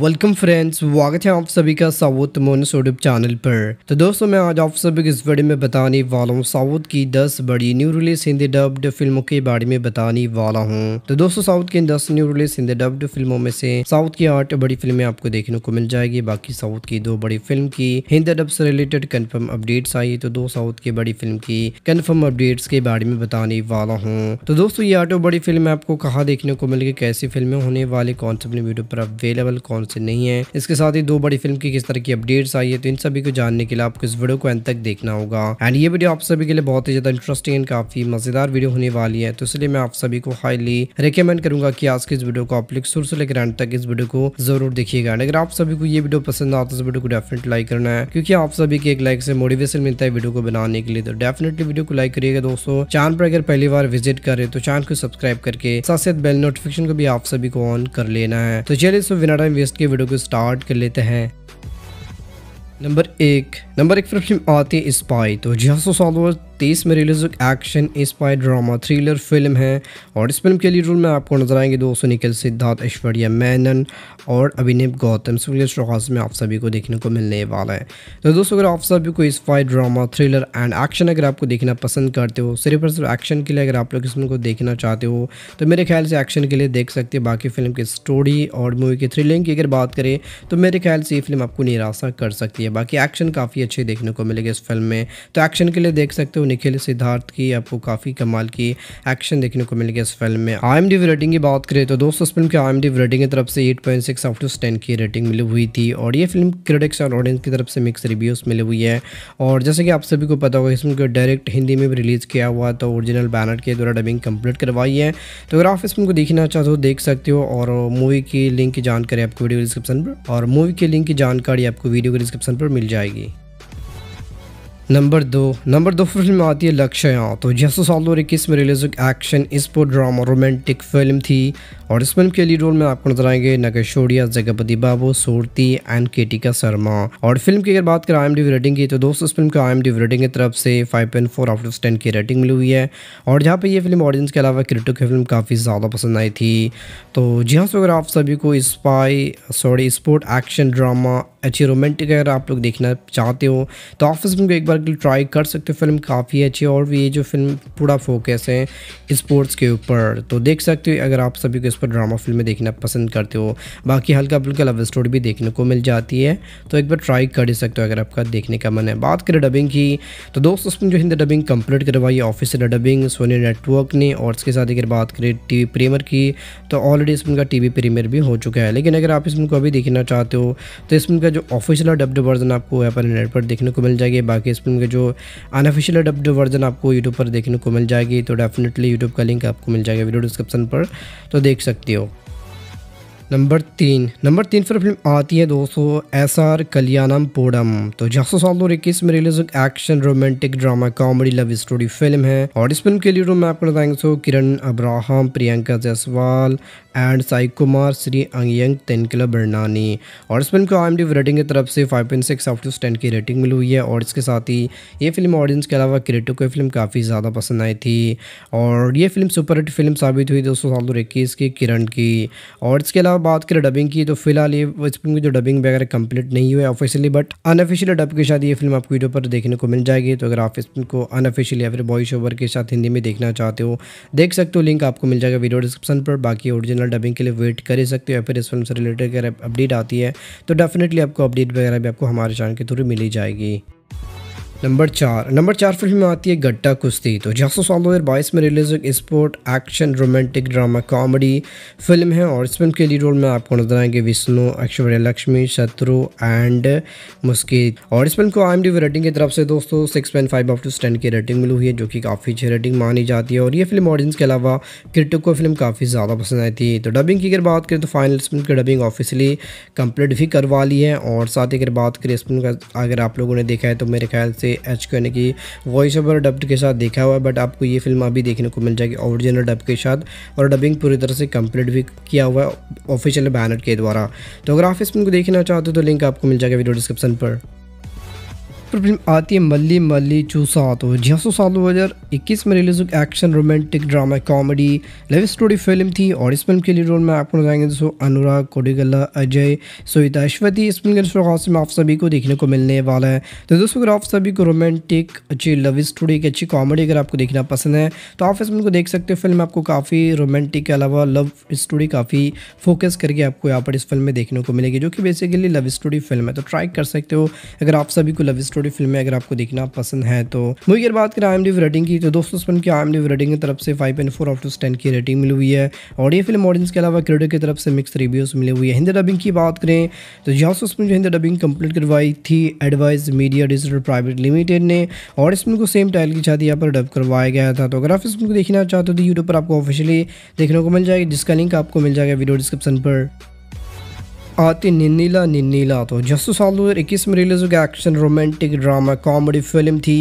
welcome friends स्वागत है आप सभी का साउथ मोनस यूट्यूब चैनल पर तो दोस्तों मैं आज आप सभी को इस वीडियो में बताने वाला हूँ साउथ की 10 बड़ी न्यू रिलीज हिंदी डब्ड फिल्मों के बारे में बताने वाला हूँ तो दोस्तों साउथ की 10 न्यू रिलीज हिंदी डब्ड फिल्मों में से साउथ की आठ बड़ी फिल्में आपको देखने को मिल जाएगी बाकी साउथ की दो बड़ी फिल्म की हिंदी डब से रिलेटेड कन्फर्म अपडेट्स आई तो दो साउथ की बड़ी फिल्म की कन्फर्म अपडेट्स के बारे में बताने वाला हूँ तो दोस्तों ये आठों बड़ी फिल्म आपको कहाँ देखने को मिलेगी कैसी फिल्में होने वाली कौन सी अपनी वीडियो पर अवेलेबल कौन से नहीं है इसके साथ ही दो बड़ी फिल्म की किस तरह की अपडेट्स आई है तो इन सभी को जानने के लिए आपको इस वीडियो को अंत तक देखना होगा एंड ये वीडियो आप सभी के लिए बहुत ही ज्यादा इंटरेस्टिंग एंड काफी मजेदार वीडियो होने वाली है तो इसलिए मैं आप सभी को हाईली रिकमेंड करूंगा की आज के इस वीडियो को आप लिख सुर से लेकर एंड तक इस वीडियो को जरूर देखिएगा एंड अगर आप सभी को ये वीडियो पसंद आता है तो वीडियो को डेफिनेट लाइक करना है क्योंकि आप सभी के एक लाइक से मोटिवेशन मिलता है वीडियो को बनाने के लिए तो डेफिनेटली वीडियो को लाइक करिएगा दोस्तों चैनल पर अगर पहली बार विजिट करे तो चैनल को सब्सक्राइब करके साथ साथ बेल नोटिफिकेशन को भी आप सभी को ऑन कर लेना है तो चलिए सो बिना टाइम वेस्ट के वीडियो को स्टार्ट कर लेते हैं नंबर एक नंबर एक फिर फिल्म आती है स्पाई तो जी हाँ सो 2023 में release action spy drama thriller film है और इस फिल्म के लीड रोल में आपको नजर आएंगे दोस्तों निखिल सिद्धार्थ ऐश्वर्या मैनन और अभिनव गौतम सूर्य श्रोहास में आप सभी को देखने को मिलने वाला है तो दोस्तों अगर आप सभी को spy drama thriller and action अगर आपको देखना पसंद करते हो सिर्फ और सिर्फ एक्शन के लिए अगर आप लोग इस फिल्म को देखना चाहते हो तो मेरे ख्याल से एक्शन के लिए देख सकते हो बाकी फिल्म की स्टोरी और मूवी की थ्रिलिंग की अगर बात करें तो मेरे ख्याल से ये फिल्म आपको निराशा कर सकती है बाकी एक्शन काफ़ी अच्छे देखने को मिलेगा इस फिल्म में तो एक्शन के लिए देख सकते हो निखिल सिद्धार्थ की आपको काफ़ी कमाल की एक्शन देखने को गया इस फिल्म में आई एम रेटिंग की बात करें तो दोस्तों इस फिल्म की आई एम रेटिंग की तरफ से eight point six out of ten की रेटिंग मिली हुई थी और ये फिल्म क्रिटिक्स और ऑडियंस की तरफ से मिक्स रिव्यूज़ मिली हुई है और जैसे कि आप सभी को पता होगा इस फिल्म को डायरेक्ट हिंदी में भी रिलीज़ किया हुआ तो ओरिजिनल बैनर के द्वारा डबिंग कम्प्लीट करवाई है तो अगर आप इस फिल्म को देखना चाहते हो देख सकते हो और मूवी की लिंक की जानकारी आपको वीडियो डिस्क्रिप्शन पर और मूवी की लिंक की जानकारी आपको वीडियो के डिस्क्रिप्शन पर मिल जाएगी नंबर दो नंबर दो फिल्म आती है लक्ष्या तो जैसो साल और इक्कीस में रिलीज एक्शन इसपो ड्रामा रोमांटिक फिल्म थी और इस फिल्म के लिए रोल में आपको नजर आएंगे नगेशोड़िया जगपति बाबू सूरती एंड केटिका शर्मा और फिल्म की अगर बात करें आई एम डी रेटिंग की तो दोस्तों इस फिल्म को आई एम डी रेटिंग की तरफ से five point four out of ten की रेटिंग मिली हुई है और जहाँ पर यह फिल्म ऑडियंस के अलावा क्रिटिक की फिल्म काफ़ी ज़्यादा पसंद आई थी तो जी हाँ सो अगर आप सभी को spy sorry sport action drama अच्छी रोमांटिक अगर आप लोग देखना चाहते हो तो आप फिल्म को एक बार के लिए ट्राई कर सकते हो फिल्म काफ़ी अच्छी है और ये जो फिल्म पूरा फोकस है स्पोर्ट्स के ऊपर तो देख सकते हो अगर आप सभी को इस पर ड्रामा फिल्में देखना पसंद करते हो बाकी हल्का फुल्का लव स्टोरी भी देखने को मिल जाती है तो एक बार ट्राई कर सकते हो अगर आपका देखने का मन है बात करें डबिंग की तो दोस्तों उसमें जो हिंदी डबिंग कम्प्लीट करवाई ऑफिसर डबिंग सोनी नेटवर्क ने और इसके साथ अगर बात करें टी प्रीमियर की तो ऑलरेडी इसमें का टी प्रीमियर भी हो चुका है लेकिन अगर आप इसमें को अभी देखना चाहते हो तो इसमें का जो ऑफिशियल डब्ड वर्जन आपको यहाँ पर नेट पर देखने को मिल जाएगी बाकी इस फिल्म के जो अनऑफिशियल डब्ड वर्जन आपको यूट्यूब पर देखने को मिल जाएगी तो डेफिनेटली यूट्यूब का लिंक आपको मिल जाएगा वीडियो डिस्क्रिप्शन पर तो देख सकते हो नंबर तीन नंबर तीन पर फिल्म आती है दोस्तों एस आर कल्याणम पोडम तो जहाँ साल दो इक्कीस में रिलीज एक action romantic drama comedy love story film है और इस फिल्म के लीडों तो में आपको बताएंगे so Kiran Abraham Priyanka Jaiswal and Sai Kumar Shri अंगयंग तेनकिला बरनानी और इस फिल्म को आई एम रेटिंग की तरफ से 5.6 पॉइंट सिक्स आफ्टर टेन की रेटिंग मिली हुई है और इसके साथ ही ये फिल्म ऑडियंस के अलावा क्रिएटर को ये फिल्म काफ़ी ज़्यादा पसंद आई थी और ये फिल्म सुपरहिट फिल्म साबित हुई दोस्तों साल दो इक्कीस की किरण की और इसके अलावा बात करें डबिंग की तो फिलहाल ये इस फिल्म की जो डबिंग वगैरह कंप्लीट नहीं हुई है ऑफिशियली बट अनऑफिशियल डब के साथ ये फिल्म आपको वीडियो पर देखने को मिल जाएगी तो अगर आप इस फिल्म को अनऑफिशियल या फिर बॉइस ओवर के साथ हिंदी में देखना चाहते हो देख सकते हो लिंक आपको मिल जाएगा वीडियो डिस्क्रिप्शन पर बाकी ओरिजिनल ओरिजिनल डबिंग के लिए वेट कर ही सकते हो या फिर इस फिल्म से रिलेटेड अगर अपडेट आती है तो डेफिनेटली आपको अपडेट वगैरह भी आपको हमारे चैनल के थ्रू मिली जाएगी नंबर चार नंबर चार फिल्म में आती है गट्टा कुश्ती तो जहाँ साल दो हज़ार बाईस में रिलीज एक sport action romantic drama comedy film है और इस फिल्म के लीड रोल में आपको नजर आएंगे विष्णु ऐश्वर्या लक्ष्मी शत्रु एंड मुस्कित और इस फिल्म को आई एम डी रेटिंग की तरफ से दोस्तों six point five of to ten की रेटिंग मिली हुई है जो कि काफ़ी अच्छी रेटिंग मानी जाती है और ये फिल्म ऑडियंस के अलावा क्रिटिक को फिल्म काफ़ी ज़्यादा पसंद आई थी तो डबिंग की अगर बात करें तो फाइनल फिल्म की डबिंग ऑफिशियली कंप्लीट भी करवा ली है और साथ ही अगर बात करें इस फिल्म का अगर आप लोगों ने देखा है तो मेरे ख्याल से से एच को यानी कि वॉइस ओवर डब्ड के साथ देखा हुआ है बट आपको ये फिल्म अभी देखने को मिल जाएगी ओरिजिनल डब के साथ और डबिंग पूरी तरह से कंप्लीट भी किया हुआ है ऑफिशियल बैनर के द्वारा तो अगर आप इस फिल्म को देखना चाहते हो तो लिंक आपको मिल जाएगा वीडियो डिस्क्रिप्शन पर प्रॉब्लम फिल्म आती है मल्ली मल्ली चूसा तो जी हाँ साल दो हज़ार इक्कीस में रिलीज हुई action romantic drama comedy love story film थी और इस फिल्म के लिए रोल में आपको बताएंगे दोस्तों अनुराग कोडिगला अजय सोहिता अश्वती इस फिल्म के दोस्तों में आप सभी को देखने को मिलने वाला है तो दोस्तों अगर आप सभी को रोमांटिक अच्छी लव स्टोरी की अच्छी कॉमेडी अगर आपको देखना पसंद है तो आप इस फिल्म को देख सकते हो फिल्म आपको काफ़ी रोमांटिक के अलावा लव स्टोरी काफ़ी फोकस करके आपको यहाँ पर इस फिल्म में देखने को मिलेगी जो कि बेसिकली लव स्टोरी फिल्म है तो ट्राई कर सकते हो अगर आप सभी को लव स्टोरी स्टोरी फिल्में अगर आपको देखना पसंद है तो मूवी अगर बात करें आई रेटिंग की तो दोस्तों फिल्म की आई रेटिंग की तरफ से five point four out ten की रेटिंग मिली हुई है और ये फिल्म ऑडियंस के अलावा क्रिटिक की तरफ से मिक्स रिव्यूज मिले हुए हिंदी डबिंग की बात करें तो यहाँ से उसमें जो हिंदी डबिंग कंप्लीट करवाई थी advice media digital private limited ने और इस फिल्म को सेम टाइल की छाती यहाँ पर डब करवाया गया था तो अगर आप इस फिल्म को देखना चाहते हो तो यूट्यूब पर आपको ऑफिशियली देखने को मिल जाएगी जिसका लिंक आपको मिल जाएगा वीडियो डिस्क्रिप्शन पर आती निन्नीला निन्नीला तो जस्टिस साल दो में रिलीज हो गया action romantic drama comedy film थी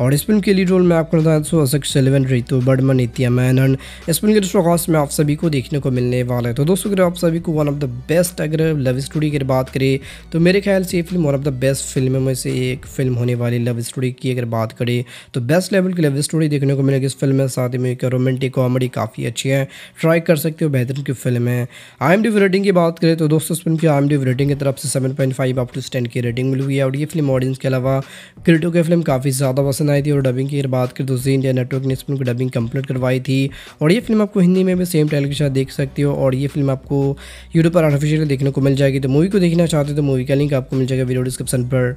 और इस फिल्म के लीड रोल में आपको बताया तो अशक सेलेवन रितु बर्डमन नित्या मैनन इस फिल्म के दोस्तों में आप सभी को देखने को मिलने वाला है तो दोस्तों अगर आप सभी को वन ऑफ द बेस्ट अगर लव स्टोरी की बात करें तो मेरे ख्याल से ये film one of the best film में से एक फिल्म होने वाली लव स्टोरी की अगर बात करें तो बेस्ट लेवल की लव स्टोरी देखने को मिलेगी इस फिल्म में साथ ही में रोमांटिक कॉमेडी काफ़ी अच्छी है ट्राई कर सकते हो बेहतरीन की फिल्म है आई एम डी रेटिंग की बात करें तो दोस्तों फिल्म की आम डी रेटिंग की तरफ से सेवन पॉइंट फाइव आप टू टेन की रेटिंग मिली हुई है और ये फिल्म ऑडियंस के अलावा क्रिटो की फिल्म काफ़ी ज़्यादा पसंद आई थी और डबिंग की बात करें तो जी इंडिया नेटवर्क ने इस फिल्म की डबिंग कंप्लीट करवाई थी और ये फिल्म आपको हिंदी में भी सेम टाइल के साथ देख सकती हो और ये फिल्म आपको यूट्यूब पर आर्टिफिशियल देखने को मिल जाएगी तो मूवी को देखना चाहते हो तो मूवी का लिंक आपको मिल जाएगा वीडियो डिस्क्रिप्शन पर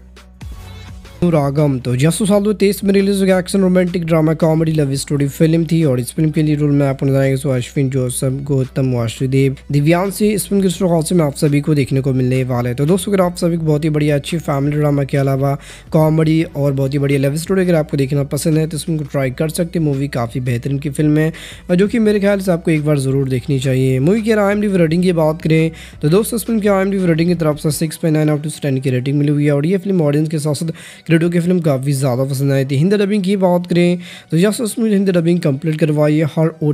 अनुरागम तो जसो साल दो तेईस में रिलीज हो गया action romantic drama comedy love story film थी और इस फिल्म के लिए रोल में आपको नजर आएंगे तो अश्विन जोसफ गौतम वासुदेव दिव्यांशी इस फिल्म के स्टोर से में आप सभी को देखने को मिलने वाले है तो दोस्तों अगर आप सभी को बहुत ही बढ़िया अच्छी फैमिली ड्रामा के अलावा कॉमेडी और बहुत ही बढ़िया लव स्टोरी अगर आपको देखना पसंद है तो इस को ट्राई कर सकते हैं मूवी काफ़ी बेहतरीन की फिल्म है जो कि मेरे ख्याल से आपको एक बार ज़रूर देखनी चाहिए मूवी के आई एम डी रेडिंग की बात करें तो दोस्तों इस फिल्म की आई एम डी रेडिंग की तरफ से six point nine out to ten की रेटिंग मिली हुई है और ये फिल्म ऑडियंस के साथ साथ लूडो की फिल्म काफ़ी ज़्यादा पसंद आई थी हिंदी डबिंग की बात करें तो यस उसमें हिंदी डबिंग कंप्लीट करवाई है हर ओ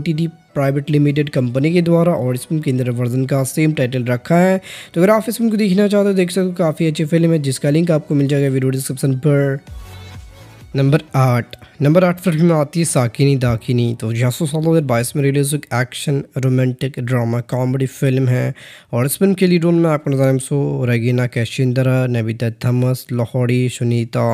प्राइवेट लिमिटेड कंपनी के द्वारा और इस फिल्म के अंदर वर्जन का सेम टाइटल रखा है तो अगर आप इस फिल्म को देखना चाहते हो देख सकते हो काफ़ी अच्छी फिल्म है जिसका लिंक आपको मिल जाएगा वीडियो डिस्क्रिप्शन पर नंबर आठ नंबर आठ फिल्म आती है साकिनी दाकिनी तो जासो साल दो हज़ार बाईस में रिलीज एक action romantic drama comedy film है और इस फिल्म के लिए रोल में आपको नजर so Regina Cassandra Nivetha Thomas लाहौड़ी सुनीता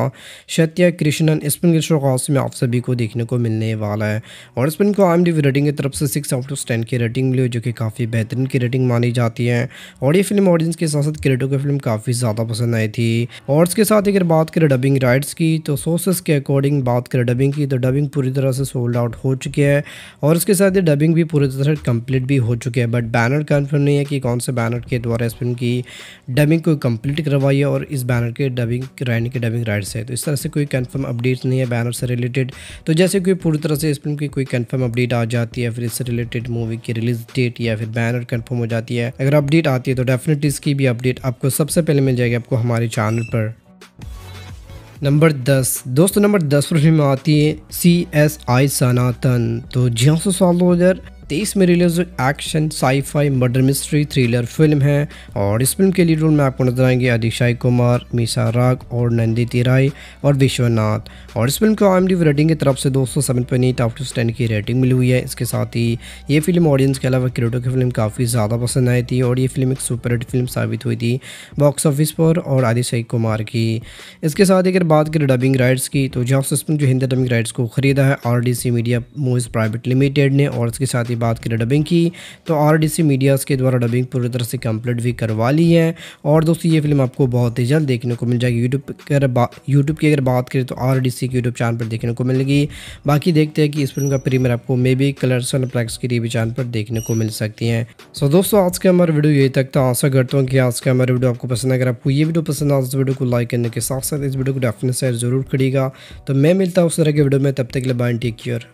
शत्या कृष्णन इस फिल्म के शोकाश में आप सभी को देखने को मिलने वाला है और इस फिल्म को आई एम रेटिंग की तरफ से सिक्स आउट ऑफ टेन की रेटिंग मिली जो कि काफ़ी बेहतरीन की रेटिंग मानी जाती है और ये फिल्म ऑडियंस के साथ साथ क्रेडो की फिल्म काफ़ी ज़्यादा पसंद आई थी और इसके साथ अगर बात करें डबिंग राइट्स की तो सोर्सेस के अकॉर्डिंग बात करें डबिंग की तो डबिंग पूरी तरह से सोल्ड आउट हो चुकी है और उसके साथ ही डबिंग भी पूरी तरह से कम्प्लीट भी हो चुकी है बट बैनर कन्फर्म नहीं है कि कौन से बैनर के द्वारा इस फिल्म की डबिंग को कम्प्लीट करवाई है और इस बैनर के डबिंग राइनी के डबिंग राइट्स है तो इस तरह से कोई कन्फर्म अपडेट नहीं है बैनर से रिलेटेड तो जैसे कोई पूरी तरह से इस फिल्म की कोई कन्फर्म अपडेट आ जाती है फिर इससे रिलेटेड मूवी की रिलीज डेट या फिर बैनर कन्फर्म हो जाती है अगर अपडेट आती है तो डेफिनेटली इसकी भी अपडेट आपको सबसे पहले मिल जाएगी आपको हमारे चैनल पर नंबर दस दोस्तों नंबर दस पर फिल्म आती है सी एस आई सनातन तो जी हाँ हजार तेईस में release action sci fi murder mystery thriller film है और इस फिल्म के लीड रोल में आपको नजर आएंगे अदिशाई कुमार मीसा राग और नंदिती राय और विश्वनाथ और इस फिल्म को आई रेटिंग की तरफ से दोस्तों seven point out of ten की रेटिंग मिली हुई है इसके साथ ही ये फिल्म ऑडियंस के अलावा क्रिएटर की फिल्म काफ़ी ज़्यादा पसंद आई थी और ये फिल्म एक सुपर हिट फिल्म साबित हुई थी बॉक्स ऑफिस पर और आदिशाई कुमार की इसके साथ ही अगर बात करें डबिंग राइट्स की तो जहाँ से जो हिंदी डबिंग राइट्स को खरीदा है R media movies private limited ने और इसके साथ ही बात करें डबिंग की तो आर डी सी मीडियाज़ के द्वारा डबिंग पूरी तरह से कंप्लीट भी करवा ली है और दोस्तों ये फिल्म आपको बहुत ही जल्द देखने को मिल जाएगी यूट्यूब अगर यूट्यूब की अगर बात करें तो आर डी सी के यूट्यूब चैनल पर देखने को मिलेगी बाकी देखते हैं कि इस फिल्म का प्रीमियर आपको may be Colors and plex की टीवी चैनल पर देखने को मिल सकती है सो दोस्तों आज का हमारा वीडियो यही तक था आशा करता हूँ कि आज का हमारा वीडियो आपको पसंद अगर आपको ये वीडियो पसंद आज वीडियो को लाइक करने के साथ साथ इस वीडियो को डेफिनेट शेयर जरूर करिएगा तो मैं मिलता हूँ उस तरह के वीडियो में तब तक के लिए बाइन टेक केयर